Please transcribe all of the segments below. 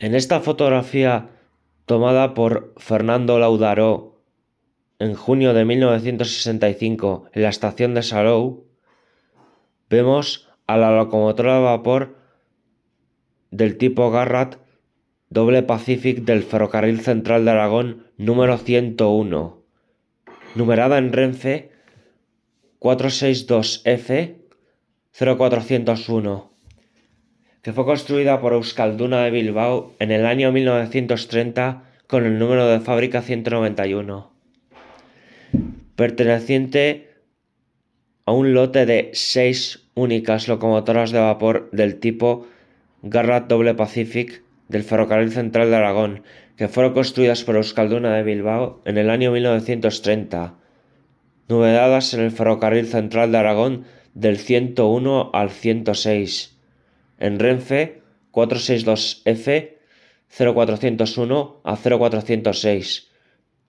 En esta fotografía tomada por Fernando Laudaró en junio de 1965 en la estación de Salou, vemos a la locomotora de vapor del tipo Garrat doble Pacific del Ferrocarril Central de Aragón número 101, numerada en Renfe 462F 0401 que fue construida por Euskalduna de Bilbao en el año 1930 con el número de fábrica 191, perteneciente a un lote de seis únicas locomotoras de vapor del tipo Garra Doble Pacific del Ferrocarril Central de Aragón, que fueron construidas por Euskalduna de Bilbao en el año 1930, novedadas en el Ferrocarril Central de Aragón del 101 al 106 en Renfe 462F 0401 a 0406,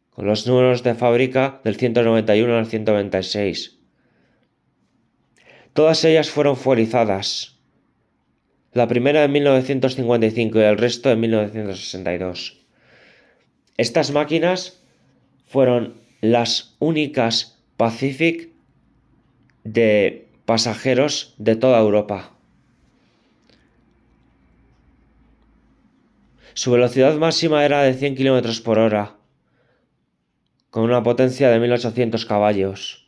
con los números de fábrica del 191 al 196. Todas ellas fueron fuelizadas, la primera en 1955 y el resto en 1962. Estas máquinas fueron las únicas Pacific de pasajeros de toda Europa. Su velocidad máxima era de 100 km por hora, con una potencia de 1800 caballos.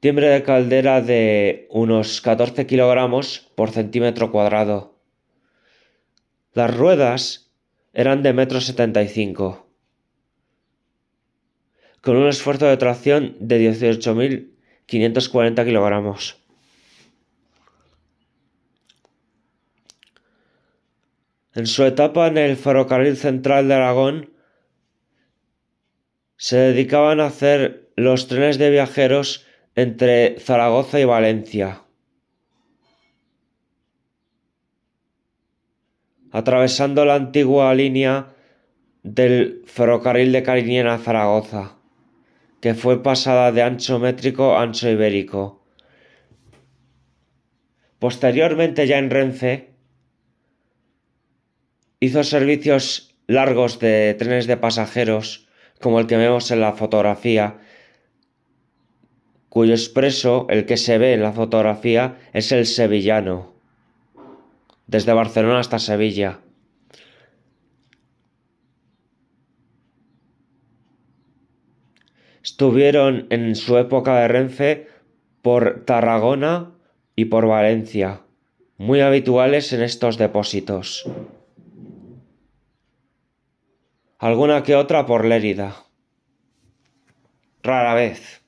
Tiembre de caldera de unos 14 kilogramos por centímetro cuadrado. Las ruedas eran de 1.75 m. con un esfuerzo de tracción de 18.540 kilogramos. En su etapa en el Ferrocarril Central de Aragón, se dedicaban a hacer los trenes de viajeros entre Zaragoza y Valencia, atravesando la antigua línea del ferrocarril de Cariñena a Zaragoza, que fue pasada de ancho métrico a ancho ibérico. Posteriormente ya en Renfe, Hizo servicios largos de trenes de pasajeros, como el que vemos en la fotografía, cuyo expreso, el que se ve en la fotografía, es el sevillano, desde Barcelona hasta Sevilla. Estuvieron en su época de Renfe por Tarragona y por Valencia, muy habituales en estos depósitos alguna que otra por Lérida. Rara vez.